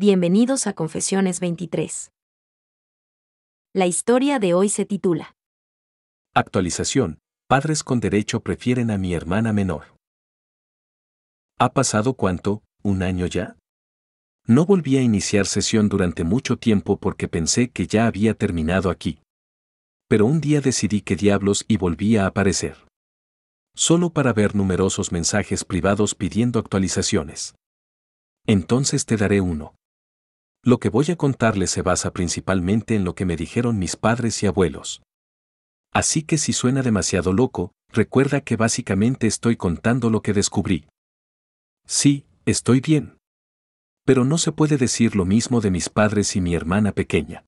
Bienvenidos a Confesiones 23. La historia de hoy se titula Actualización. Padres con derecho prefieren a mi hermana menor. ¿Ha pasado cuánto? ¿Un año ya? No volví a iniciar sesión durante mucho tiempo porque pensé que ya había terminado aquí. Pero un día decidí que diablos y volví a aparecer. Solo para ver numerosos mensajes privados pidiendo actualizaciones. Entonces te daré uno. Lo que voy a contarles se basa principalmente en lo que me dijeron mis padres y abuelos. Así que si suena demasiado loco, recuerda que básicamente estoy contando lo que descubrí. Sí, estoy bien. Pero no se puede decir lo mismo de mis padres y mi hermana pequeña.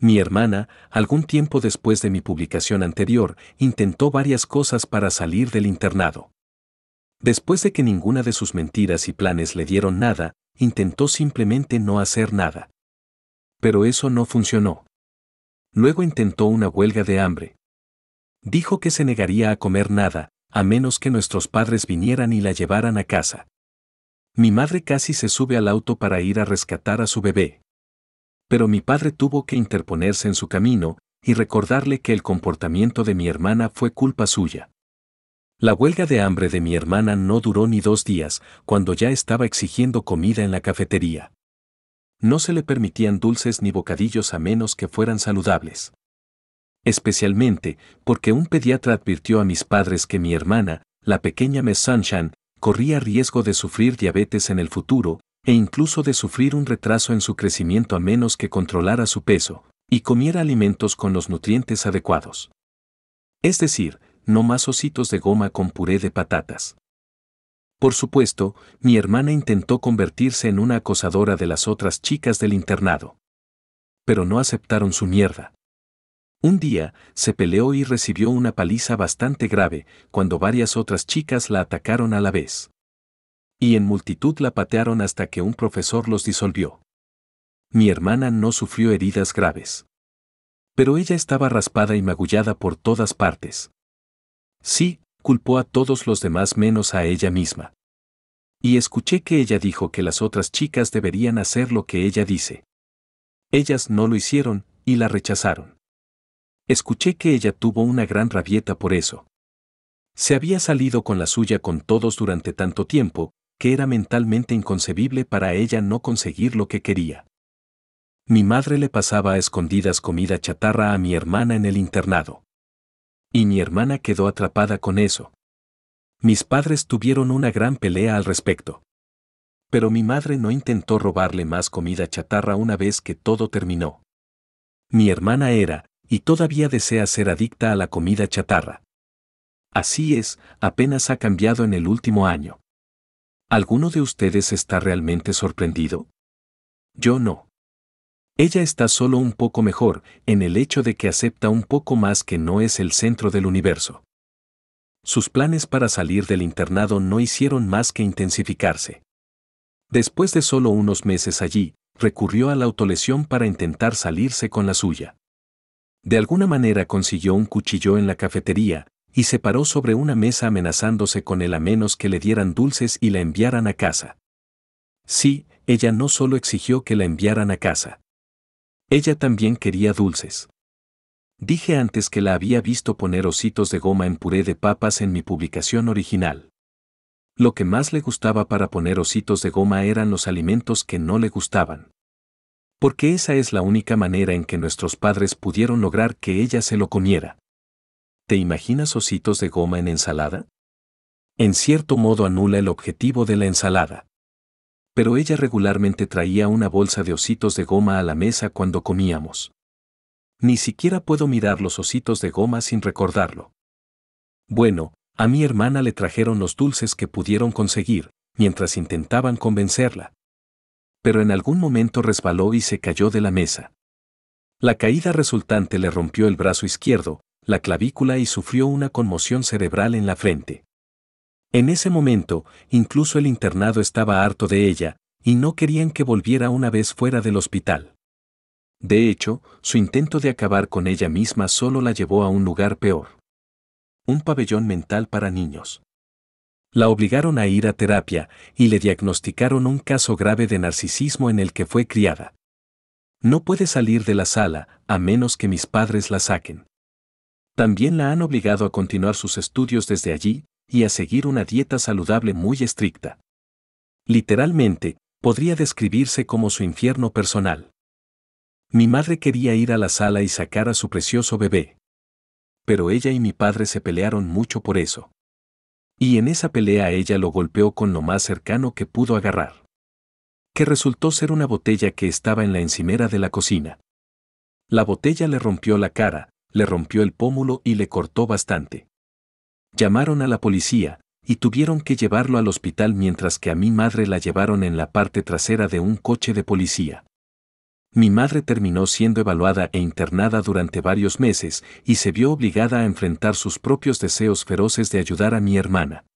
Mi hermana, algún tiempo después de mi publicación anterior, intentó varias cosas para salir del internado. Después de que ninguna de sus mentiras y planes le dieron nada, intentó simplemente no hacer nada. Pero eso no funcionó. Luego intentó una huelga de hambre. Dijo que se negaría a comer nada, a menos que nuestros padres vinieran y la llevaran a casa. Mi madre casi se sube al auto para ir a rescatar a su bebé. Pero mi padre tuvo que interponerse en su camino y recordarle que el comportamiento de mi hermana fue culpa suya. La huelga de hambre de mi hermana no duró ni dos días, cuando ya estaba exigiendo comida en la cafetería. No se le permitían dulces ni bocadillos a menos que fueran saludables. Especialmente porque un pediatra advirtió a mis padres que mi hermana, la pequeña Miss Sunshine, corría riesgo de sufrir diabetes en el futuro e incluso de sufrir un retraso en su crecimiento a menos que controlara su peso y comiera alimentos con los nutrientes adecuados. Es decir, no más ositos de goma con puré de patatas. Por supuesto, mi hermana intentó convertirse en una acosadora de las otras chicas del internado. Pero no aceptaron su mierda. Un día, se peleó y recibió una paliza bastante grave, cuando varias otras chicas la atacaron a la vez. Y en multitud la patearon hasta que un profesor los disolvió. Mi hermana no sufrió heridas graves. Pero ella estaba raspada y magullada por todas partes. Sí, culpó a todos los demás menos a ella misma. Y escuché que ella dijo que las otras chicas deberían hacer lo que ella dice. Ellas no lo hicieron, y la rechazaron. Escuché que ella tuvo una gran rabieta por eso. Se había salido con la suya con todos durante tanto tiempo, que era mentalmente inconcebible para ella no conseguir lo que quería. Mi madre le pasaba a escondidas comida chatarra a mi hermana en el internado. Y mi hermana quedó atrapada con eso. Mis padres tuvieron una gran pelea al respecto. Pero mi madre no intentó robarle más comida chatarra una vez que todo terminó. Mi hermana era, y todavía desea ser adicta a la comida chatarra. Así es, apenas ha cambiado en el último año. ¿Alguno de ustedes está realmente sorprendido? Yo no. Ella está solo un poco mejor en el hecho de que acepta un poco más que no es el centro del universo. Sus planes para salir del internado no hicieron más que intensificarse. Después de solo unos meses allí, recurrió a la autolesión para intentar salirse con la suya. De alguna manera consiguió un cuchillo en la cafetería y se paró sobre una mesa amenazándose con él a menos que le dieran dulces y la enviaran a casa. Sí, ella no solo exigió que la enviaran a casa. Ella también quería dulces. Dije antes que la había visto poner ositos de goma en puré de papas en mi publicación original. Lo que más le gustaba para poner ositos de goma eran los alimentos que no le gustaban. Porque esa es la única manera en que nuestros padres pudieron lograr que ella se lo comiera. ¿Te imaginas ositos de goma en ensalada? En cierto modo anula el objetivo de la ensalada pero ella regularmente traía una bolsa de ositos de goma a la mesa cuando comíamos. Ni siquiera puedo mirar los ositos de goma sin recordarlo. Bueno, a mi hermana le trajeron los dulces que pudieron conseguir, mientras intentaban convencerla. Pero en algún momento resbaló y se cayó de la mesa. La caída resultante le rompió el brazo izquierdo, la clavícula y sufrió una conmoción cerebral en la frente. En ese momento, incluso el internado estaba harto de ella, y no querían que volviera una vez fuera del hospital. De hecho, su intento de acabar con ella misma solo la llevó a un lugar peor. Un pabellón mental para niños. La obligaron a ir a terapia y le diagnosticaron un caso grave de narcisismo en el que fue criada. No puede salir de la sala a menos que mis padres la saquen. También la han obligado a continuar sus estudios desde allí, y a seguir una dieta saludable muy estricta. Literalmente, podría describirse como su infierno personal. Mi madre quería ir a la sala y sacar a su precioso bebé. Pero ella y mi padre se pelearon mucho por eso. Y en esa pelea ella lo golpeó con lo más cercano que pudo agarrar. Que resultó ser una botella que estaba en la encimera de la cocina. La botella le rompió la cara, le rompió el pómulo y le cortó bastante. Llamaron a la policía, y tuvieron que llevarlo al hospital mientras que a mi madre la llevaron en la parte trasera de un coche de policía. Mi madre terminó siendo evaluada e internada durante varios meses y se vio obligada a enfrentar sus propios deseos feroces de ayudar a mi hermana.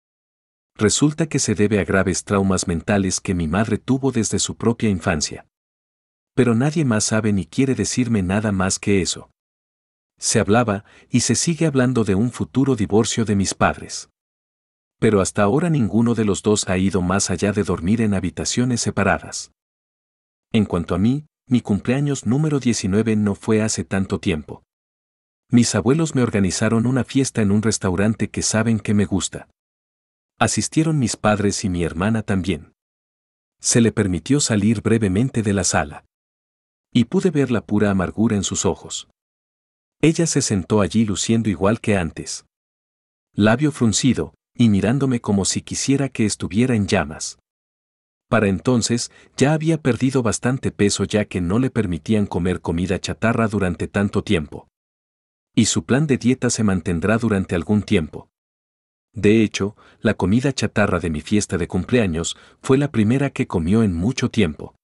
Resulta que se debe a graves traumas mentales que mi madre tuvo desde su propia infancia. Pero nadie más sabe ni quiere decirme nada más que eso. Se hablaba y se sigue hablando de un futuro divorcio de mis padres. Pero hasta ahora ninguno de los dos ha ido más allá de dormir en habitaciones separadas. En cuanto a mí, mi cumpleaños número 19 no fue hace tanto tiempo. Mis abuelos me organizaron una fiesta en un restaurante que saben que me gusta. Asistieron mis padres y mi hermana también. Se le permitió salir brevemente de la sala. Y pude ver la pura amargura en sus ojos. Ella se sentó allí luciendo igual que antes. Labio fruncido, y mirándome como si quisiera que estuviera en llamas. Para entonces ya había perdido bastante peso ya que no le permitían comer comida chatarra durante tanto tiempo. Y su plan de dieta se mantendrá durante algún tiempo. De hecho, la comida chatarra de mi fiesta de cumpleaños fue la primera que comió en mucho tiempo.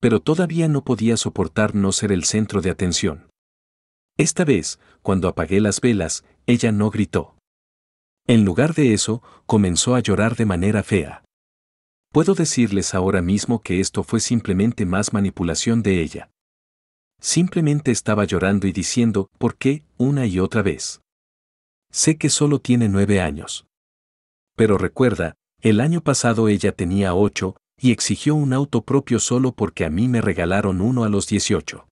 Pero todavía no podía soportar no ser el centro de atención. Esta vez, cuando apagué las velas, ella no gritó. En lugar de eso, comenzó a llorar de manera fea. Puedo decirles ahora mismo que esto fue simplemente más manipulación de ella. Simplemente estaba llorando y diciendo, ¿por qué?, una y otra vez. Sé que solo tiene nueve años. Pero recuerda, el año pasado ella tenía ocho, y exigió un auto propio solo porque a mí me regalaron uno a los dieciocho.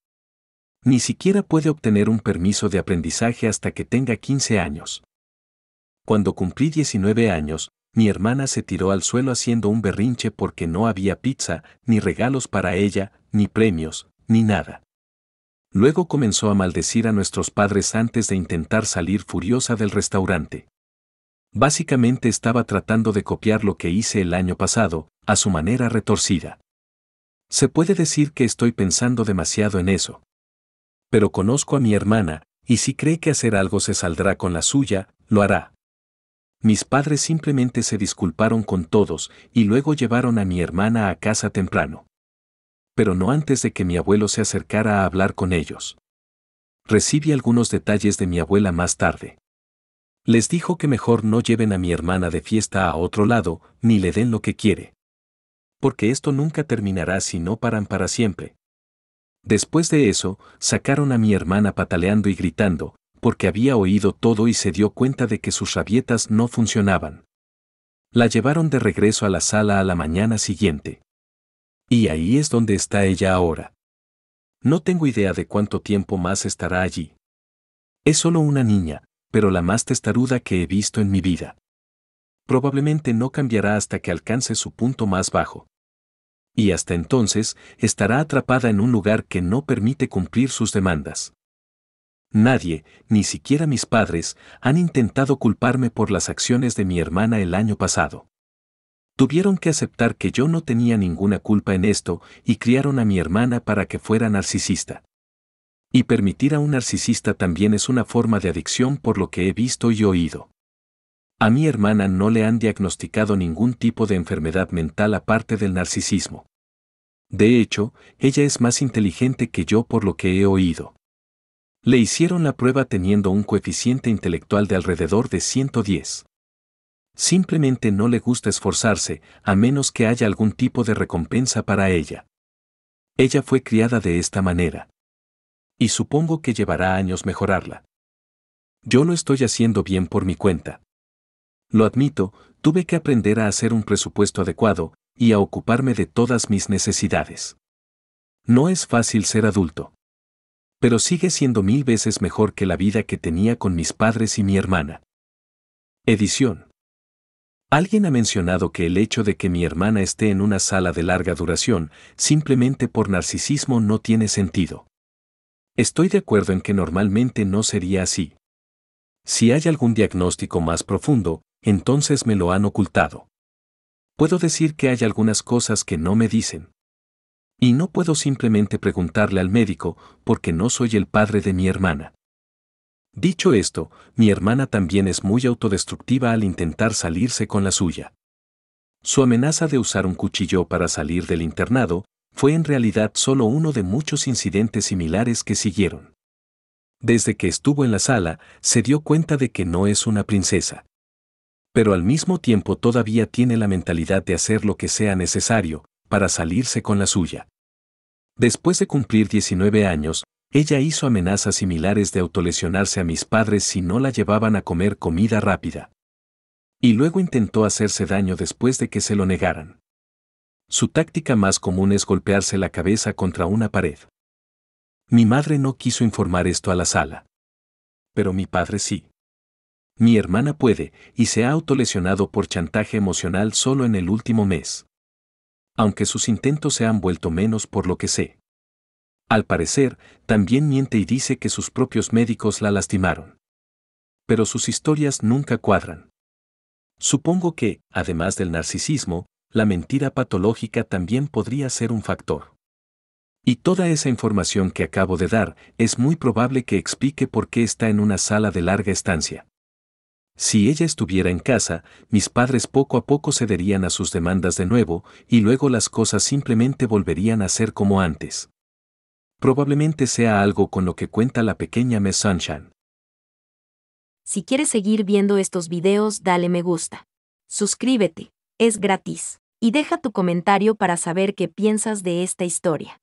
Ni siquiera puede obtener un permiso de aprendizaje hasta que tenga 15 años. Cuando cumplí 19 años, mi hermana se tiró al suelo haciendo un berrinche porque no había pizza, ni regalos para ella, ni premios, ni nada. Luego comenzó a maldecir a nuestros padres antes de intentar salir furiosa del restaurante. Básicamente estaba tratando de copiar lo que hice el año pasado, a su manera retorcida. Se puede decir que estoy pensando demasiado en eso, pero conozco a mi hermana, y si cree que hacer algo se saldrá con la suya, lo hará. Mis padres simplemente se disculparon con todos y luego llevaron a mi hermana a casa temprano. Pero no antes de que mi abuelo se acercara a hablar con ellos. Recibí algunos detalles de mi abuela más tarde. Les dijo que mejor no lleven a mi hermana de fiesta a otro lado, ni le den lo que quiere. Porque esto nunca terminará si no paran para siempre, Después de eso, sacaron a mi hermana pataleando y gritando, porque había oído todo y se dio cuenta de que sus rabietas no funcionaban. La llevaron de regreso a la sala a la mañana siguiente. Y ahí es donde está ella ahora. No tengo idea de cuánto tiempo más estará allí. Es solo una niña, pero la más testaruda que he visto en mi vida. Probablemente no cambiará hasta que alcance su punto más bajo y hasta entonces estará atrapada en un lugar que no permite cumplir sus demandas. Nadie, ni siquiera mis padres, han intentado culparme por las acciones de mi hermana el año pasado. Tuvieron que aceptar que yo no tenía ninguna culpa en esto y criaron a mi hermana para que fuera narcisista. Y permitir a un narcisista también es una forma de adicción por lo que he visto y oído. A mi hermana no le han diagnosticado ningún tipo de enfermedad mental aparte del narcisismo. De hecho, ella es más inteligente que yo por lo que he oído. Le hicieron la prueba teniendo un coeficiente intelectual de alrededor de 110. Simplemente no le gusta esforzarse, a menos que haya algún tipo de recompensa para ella. Ella fue criada de esta manera. Y supongo que llevará años mejorarla. Yo lo estoy haciendo bien por mi cuenta. Lo admito, tuve que aprender a hacer un presupuesto adecuado y a ocuparme de todas mis necesidades. No es fácil ser adulto. Pero sigue siendo mil veces mejor que la vida que tenía con mis padres y mi hermana. Edición. Alguien ha mencionado que el hecho de que mi hermana esté en una sala de larga duración simplemente por narcisismo no tiene sentido. Estoy de acuerdo en que normalmente no sería así. Si hay algún diagnóstico más profundo, entonces me lo han ocultado. Puedo decir que hay algunas cosas que no me dicen. Y no puedo simplemente preguntarle al médico porque no soy el padre de mi hermana. Dicho esto, mi hermana también es muy autodestructiva al intentar salirse con la suya. Su amenaza de usar un cuchillo para salir del internado fue en realidad solo uno de muchos incidentes similares que siguieron. Desde que estuvo en la sala, se dio cuenta de que no es una princesa pero al mismo tiempo todavía tiene la mentalidad de hacer lo que sea necesario para salirse con la suya. Después de cumplir 19 años, ella hizo amenazas similares de autolesionarse a mis padres si no la llevaban a comer comida rápida. Y luego intentó hacerse daño después de que se lo negaran. Su táctica más común es golpearse la cabeza contra una pared. Mi madre no quiso informar esto a la sala. Pero mi padre sí. Mi hermana puede, y se ha autolesionado por chantaje emocional solo en el último mes. Aunque sus intentos se han vuelto menos por lo que sé. Al parecer, también miente y dice que sus propios médicos la lastimaron. Pero sus historias nunca cuadran. Supongo que, además del narcisismo, la mentira patológica también podría ser un factor. Y toda esa información que acabo de dar es muy probable que explique por qué está en una sala de larga estancia. Si ella estuviera en casa, mis padres poco a poco cederían a sus demandas de nuevo, y luego las cosas simplemente volverían a ser como antes. Probablemente sea algo con lo que cuenta la pequeña Miss Sunshine. Si quieres seguir viendo estos videos, dale me gusta. Suscríbete, es gratis. Y deja tu comentario para saber qué piensas de esta historia.